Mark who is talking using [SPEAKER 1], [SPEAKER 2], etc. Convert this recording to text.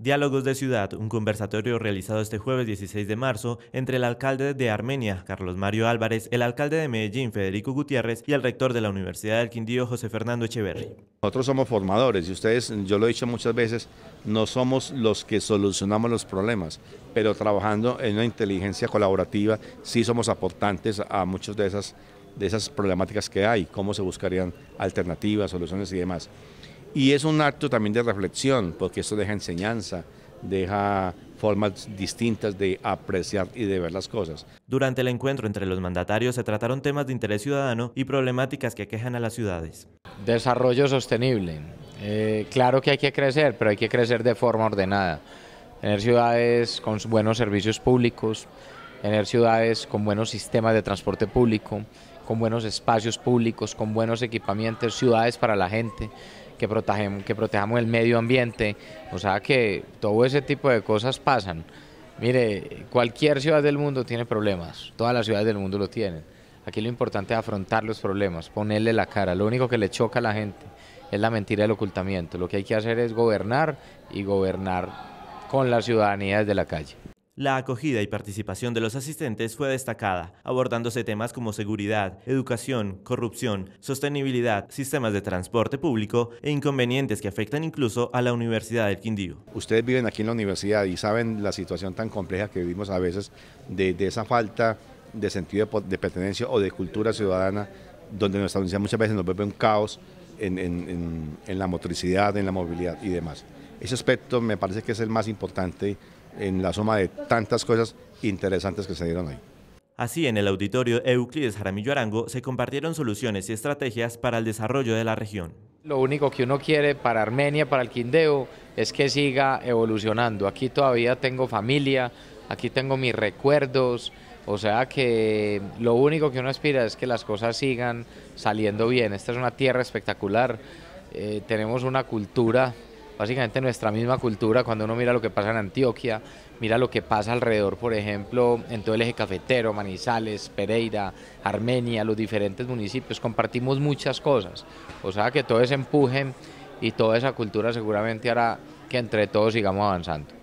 [SPEAKER 1] Diálogos de Ciudad, un conversatorio realizado este jueves 16 de marzo entre el alcalde de Armenia, Carlos Mario Álvarez, el alcalde de Medellín, Federico Gutiérrez, y el rector de la Universidad del Quindío, José Fernando Echeverri. Nosotros somos formadores y
[SPEAKER 2] ustedes, yo lo he dicho muchas veces, no somos los que solucionamos los problemas, pero trabajando en una inteligencia colaborativa sí somos aportantes a muchas de esas, de esas problemáticas que hay, cómo se buscarían alternativas, soluciones y demás. Y es un acto también de reflexión, porque eso deja enseñanza, deja formas
[SPEAKER 1] distintas de apreciar y de ver las cosas. Durante el encuentro entre los mandatarios se trataron temas de
[SPEAKER 3] interés ciudadano y problemáticas que aquejan a las ciudades. Desarrollo sostenible. Eh, claro que hay que crecer, pero hay que crecer de forma ordenada. Tener ciudades con buenos servicios públicos, tener ciudades con buenos sistemas de transporte público, con buenos espacios públicos, con buenos equipamientos, ciudades para la gente, que, protejamos, el medio ambiente, o sea que todo ese tipo de cosas pasan. Mire, cualquier ciudad del mundo tiene problemas, todas las ciudades del mundo lo tienen. Aquí lo importante es afrontar los problemas, ponerle la cara. Lo único que le choca a la gente es la mentira del ocultamiento. Lo que hay que hacer es gobernar y gobernar con la ciudadanía desde la calle.
[SPEAKER 1] La acogida y participación de los asistentes fue destacada, abordándose temas como seguridad, educación, corrupción, sostenibilidad, sistemas de transporte público e inconvenientes que afectan incluso a la Universidad del Quindío. Ustedes viven aquí en la universidad y saben la situación tan
[SPEAKER 2] compleja que vivimos a veces de, esa falta de sentido de, pertenencia o de cultura ciudadana, donde nuestra universidad muchas veces nos vuelve un caos en, en la motricidad, en la movilidad y demás. Ese aspecto me parece que es el más importante en la suma de tantas cosas interesantes que se dieron ahí.
[SPEAKER 1] Así, en el auditorio Euclides Jaramillo Arango
[SPEAKER 3] se compartieron soluciones y estrategias para el desarrollo de la región. Lo único que uno quiere para Armenia, para el Quindeo, es que siga evolucionando. Aquí todavía tengo familia, aquí tengo mis recuerdos, o sea que lo único que uno aspira es que las cosas sigan saliendo bien. Esta es una tierra espectacular, eh, tenemos una cultura básicamente nuestra misma cultura, cuando uno mira lo que pasa en Antioquia, mira lo que pasa alrededor, por ejemplo, en todo el eje cafetero, Manizales, Pereira, Armenia, los diferentes municipios, compartimos muchas cosas. O sea que todo ese empuje y toda esa cultura seguramente hará que entre todos sigamos avanzando.